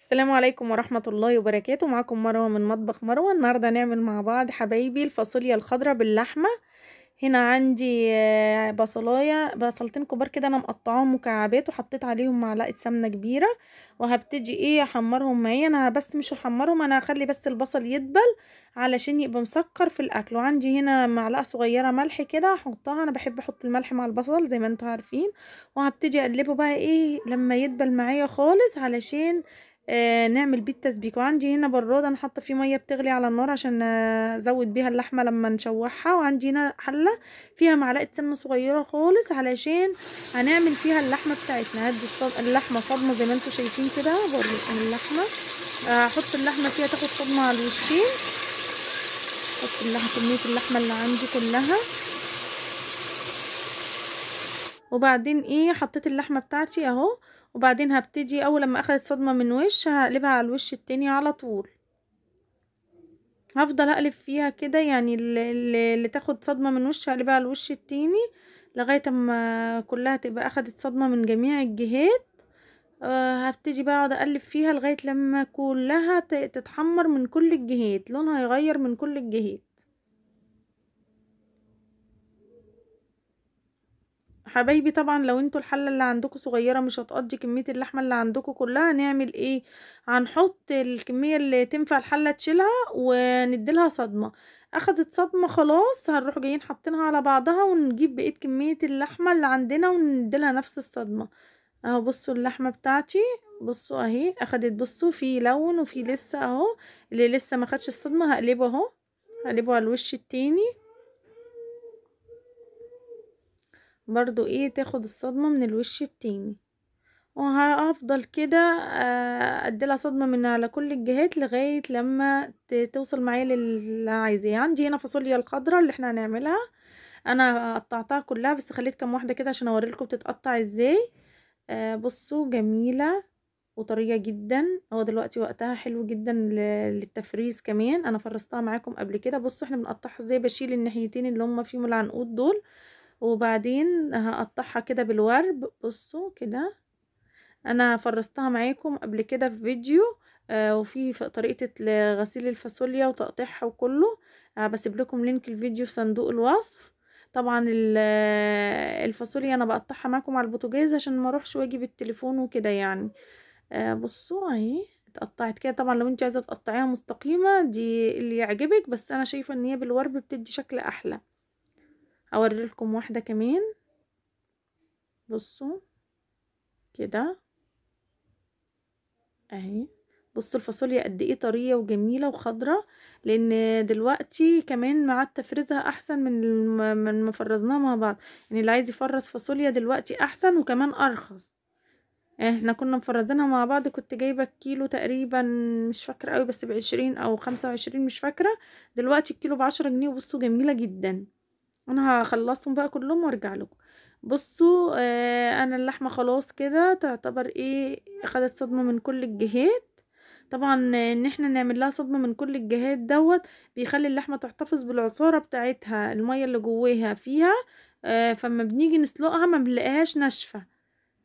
السلام عليكم ورحمة الله وبركاته معكم مروة من مطبخ مروة النهاردة نعمل مع بعض حبايبي الفاصوليا الخضراء باللحمة هنا عندي آه، بصلاية بصلتين كبار كده انا مقطعاهم مكعبات وحطيت عليهم معلقة سمنة كبيرة وهبتدي ايه احمرهم معايا انا بس مش هحمرهم انا هخلي بس البصل يدبل علشان يبقى مسكر في الاكل وعندي هنا معلقة صغيرة ملح كده هحطها انا بحب احط الملح مع البصل زي ما انتوا عارفين وهبتدي اقلبه بقى ايه لما يدبل معايا خالص علشان آه نعمل بيه التسبيك وعندي هنا براد انا حاطه فيه ميه بتغلي على النار عشان ازود بيها اللحمه لما نشوحها وعندي هنا حله فيها معلقه سمنه صغيره خالص علشان هنعمل فيها اللحمه بتاعتنا هدي اللحمه صدمه زي ما انتم شايفين كده برضه اللحمه هحط آه، اللحمه فيها تاخد صدمه على الوشين احط اللحمه كميه اللحمه اللي عندي كلها وبعدين ايه حطيت اللحمة بتاعتي اهو وبعدين هبتدي اول لما اخدت صدمة من وش هقلبها على الوش التاني على طول هفضل اقلب فيها كده يعني اللي, اللي تاخد صدمة من وش هقلبها على الوش التاني لغاية اما كلها تبقى اخدت صدمة من جميع الجهات أه هبتدي بقى اقعد اقلب فيها لغاية لما كلها تتحمر من كل الجهات لونها يغير من كل الجهات حبايبي طبعا لو انتوا الحله اللي عندكم صغيره مش هتقضي كميه اللحمه اللي عندكم كلها هنعمل ايه هنحط الكميه اللي تنفع الحله تشيلها ونديلها صدمه اخدت صدمه خلاص هنروح جايين حاطينها على بعضها ونجيب بقيه كميه اللحمه اللي عندنا ونديلها نفس الصدمه اهو بصوا اللحمه بتاعتي بصوا اهي اخدت بصوا في لون وفي لسه اهو اللي لسه ما خدش الصدمه هقلبه اهو هقلبه على الوش التاني برضو ايه تاخد الصدمة من الوش التاني وهفضل كده آه، اديلها صدمة من على كل الجهات لغاية لما توصل معايا للي عايزاه عندي هنا فاصوليا الخضراء اللي احنا هنعملها انا قطعتها كلها بس خليت كام واحدة كده عشان لكم بتتقطع ازاي آه، بصوا جميلة وطرية جدا هو دلوقتي وقتها حلو جدا للتفريز كمان انا فرستها معاكم قبل كده بصوا احنا بنقطعها ازاي بشيل الناحيتين اللي هما فيهم العنقود دول وبعدين هقطعها كده بالورب بصوا كده انا فرستها معاكم قبل كده في فيديو آه وفي طريقة غسيل الفاصوليا وتقطيعها وكله آه بسيب لكم لينك الفيديو في صندوق الوصف طبعا الفاصوليا انا بقطعها معاكم على البوتاجاز عشان ما اروحش واجي بالتليفون وكده يعني آه بصوا اهي اتقطعت كده طبعا لو انت عايزه تقطعيها مستقيمه دي اللي يعجبك بس انا شايفه ان هي بالورب بتدي شكل احلى اوري لكم واحدة كمان بصوا كده اهي بصوا الفاصوليا قد ايه طريه وجميله وخضره لان دلوقتي كمان مع تفريزها احسن من من ما فرزناها مع بعض يعني اللي عايز يفرز فاصوليا دلوقتي احسن وكمان ارخص احنا كنا مفرزينها مع بعض كنت جايبه الكيلو تقريبا مش فاكره قوي بس بعشرين او خمسة وعشرين مش فاكره دلوقتي الكيلو بعشرة جنيه وبصوا جميله جدا انا هخلصهم بقى كلهم وارجع لكم بصوا آه انا اللحمه خلاص كده تعتبر ايه اخذت صدمه من كل الجهات طبعا ان احنا نعمل لها صدمه من كل الجهات دوت بيخلي اللحمه تحتفظ بالعصاره بتاعتها الميه اللي جواها فيها آه فما بنيجي نسلقها ما بنلاقيهاش ناشفه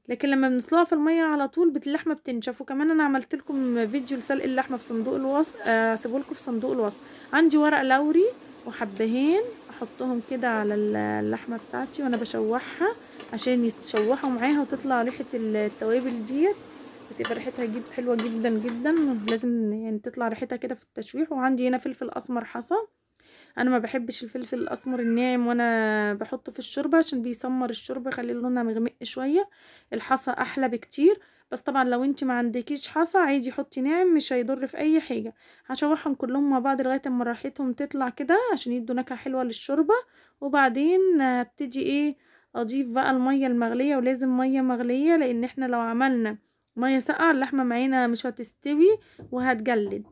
لكن لما بنسلقها في الميه على طول اللحمه بتنشف وكمان انا عملت لكم فيديو لسلق اللحمه في صندوق الوصف آه، هسيبه آه لكم في صندوق الوصف عندي ورق لوري وحبهين احطهم كده على اللحمه بتاعتي وانا بشوحها عشان يتشوحوا معاها وتطلع ريحه التوابل ديت بتبقى ريحتها جد حلوه جدا جدا لازم يعني تطلع ريحتها كده في التشويح وعندي هنا فلفل اسمر حصى انا ما بحبش الفلفل الاسمر الناعم وانا بحطه في الشوربه عشان بيسمر الشوربه يخلي لونها مغمق شويه الحصى احلى بكتير بس طبعا لو انت ما عندكيش حصى عادي حطي ناعم مش هيضر في اي حاجه هشوحهم كلهم مع بعض لغايه اما ريحتهم تطلع كده عشان يدوا نكهه حلوه للشوربه وبعدين ابتدي ايه اضيف بقى الميه المغليه ولازم ميه مغليه لان احنا لو عملنا ميه ساقعه اللحمه معانا مش هتستوي وهتجلد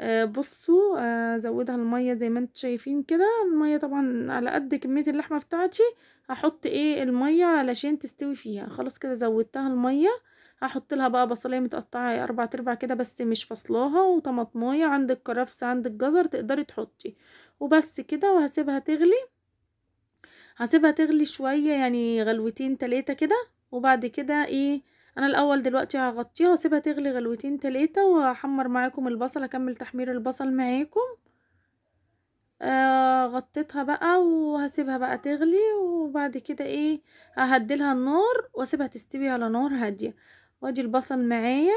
آه بصوا آه زودها الميه زي ما انتم شايفين كده الميه طبعا على قد كميه اللحمه بتاعتي هحط ايه الميه علشان تستوي فيها خلاص كده زودتها الميه هحط لها بقى بصلية متقطعه اربع ارباع كده بس مش فصلاها وطماطمايه عند الكرفس عند الجزر تقدري تحطي وبس كده وهسيبها تغلي هسيبها تغلي شويه يعني غلوتين تلاتة كده وبعد كده ايه انا الاول دلوقتي هغطيها واسيبها تغلي غلوتين تلاتة وهحمر معاكم البصل اكمل تحمير البصل معاكم آه غطيتها بقى وهسيبها بقى تغلي وبعد كده ايه ههدلها النار واسيبها تستوي على نار هاديه وادي البصل معايا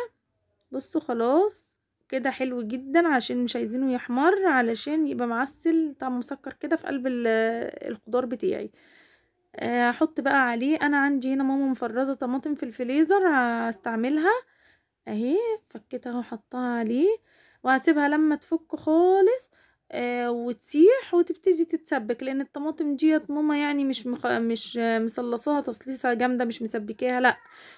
بصوا خلاص كده حلو جدا عشان مش عايزينه يحمر علشان يبقى معسل طعم مسكر كده في قلب الخضار بتاعي آه، هحط بقى عليه انا عندي هنا ماما مفرزه طماطم في الفريزر هستعملها اهي فكيتها وحطها عليه وهسيبها لما تفك خالص آه، وتسيح وتبتدي تتسبك لان الطماطم ديت ماما يعني مش مخ... مش مصلصاها تصليصه جامده مش مسبكاها لا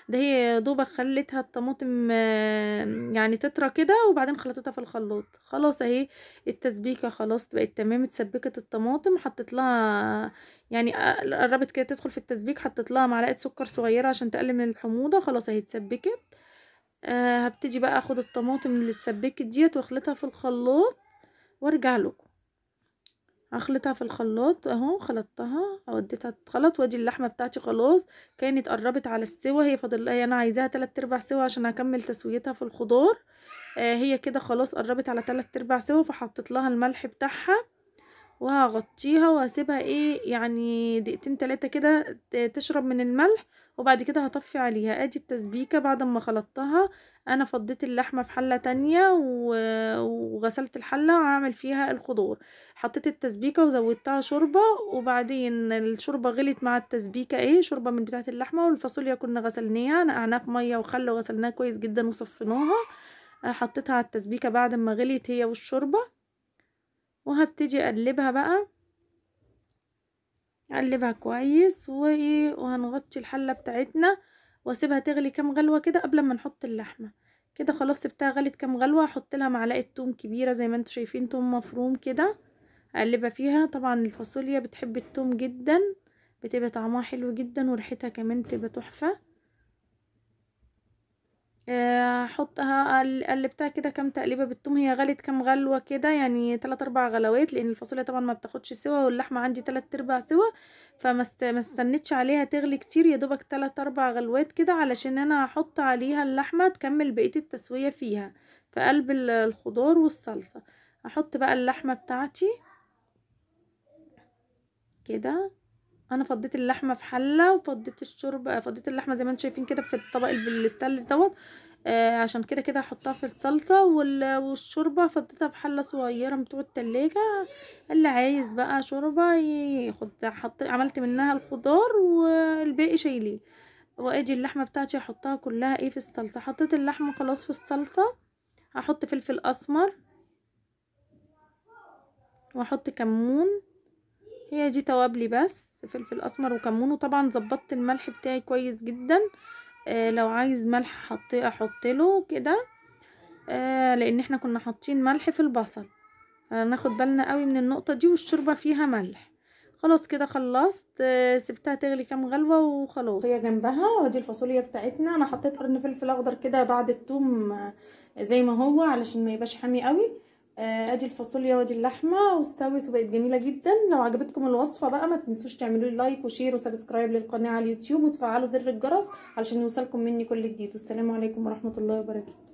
ده هي دوبك خلتها الطماطم آه، يعني تطرى كده وبعدين خلطتها في الخلاط خلاص اهي التسبيكه خلاص بقت تمام اتسبكت الطماطم حطيت لها يعني آه، قربت كده تدخل في التسبيك حطيت لها معلقه سكر صغيره عشان تقلل من الحموضه خلاص اهي اتسبكت آه هبتدي بقى اخد الطماطم اللي اتسبكت ديت واخلطها في الخلاط وارجع لكم هخلطها في الخلاط اهو خلطتها وديتها تتخلط وادي اللحمه بتاعتي خلاص كانت قربت على السوا هي فاضل هي انا عايزاها 3 ارباع سوا عشان اكمل تسويتها في الخضار آه هي كده خلاص قربت على 3 ارباع سوا فحطيت لها الملح بتاعها وهغطيها وهسيبها ايه يعني دقيقتين تلاتة كده تشرب من الملح وبعد كده هطفي عليها ادي التسبيكة بعد ما خلطتها انا فضيت اللحمة في حلة تانية وغسلت الحلة وعمل فيها الخضار حطيت التسبيكة وزودتها شوربة وبعدين الشوربة غلت مع التسبيكة ايه شوربة من بتاعة اللحمة والفاصوليا كنا غسلناها نقعناها في مية وخل وغسلناها كويس جدا وصفيناها حطيتها على التسبيكة بعد ما غليت هي والشوربة وهبتدي اقلبها بقى اقلبها كويس وايه وهنغطي الحلة بتاعتنا واسيبها تغلي كام غلوه كده قبل ما نحط اللحمه كده خلاص سبتها غلت كام غلوه احط لها معلقه توم كبيره زي ما انتم شايفين توم مفروم كده اقلبها فيها طبعا الفاصوليا بتحب التوم جدا بتبقى طعمها حلو جدا وريحتها كمان بتبقى تحفه آه، احطها قلبتها كده كام تقليبه بالثوم هي غلت كام غلوه كده يعني 3 اربع غلوات لان الفاصوليا طبعا ما بتاخدش سوا واللحمه عندي 3 ارباع سوا فما استنيتش عليها تغلي كتير يا دوبك 3 اربع غلوات كده علشان انا احط عليها اللحمه تكمل بقيه التسويه فيها في قلب الخضار والصلصه احط بقى اللحمه بتاعتي كده انا فضيت اللحمه في حله وفضيت الشوربه فضيت اللحمه زي ما انتم شايفين كده في الطبق بالستانلس دوت آه عشان كده كده هحطها في الصلصه والشوربه فضيتها في حله صغيره من بتوع التلاجة اللي عايز بقى شوربه ياخد حط عملت منها الخضار والباقي شايليه وادي اللحمه بتاعتي هحطها كلها ايه في الصلصه حطيت اللحمه خلاص في الصلصه هحط فلفل اسمر واحط كمون هي دي توابلي بس فلفل اسمر وكمون وطبعا ظبطت الملح بتاعي كويس جدا آه لو عايز ملح حطيه احط له كده آه لان احنا كنا حاطين ملح في البصل آه، ناخد بالنا قوي من النقطه دي والشوربه فيها ملح خلاص كده خلصت آه سبتها تغلي كام غلوه وخلاص هي جنبها وادي الفاصوليا بتاعتنا انا حطيت قرن فلفل اخضر كده بعد التوم آه، زي ما هو علشان ما يبقاش حامي قوي آه، ادي الفاصوليا وادي اللحمه واستوت وبقت جميله جدا لو عجبتكم الوصفه بقى ما تنسوش تعملوا لي لايك وشير وسبسكرايب للقناه على اليوتيوب وتفعلوا زر الجرس علشان يوصلكم مني كل جديد والسلام عليكم ورحمه الله وبركاته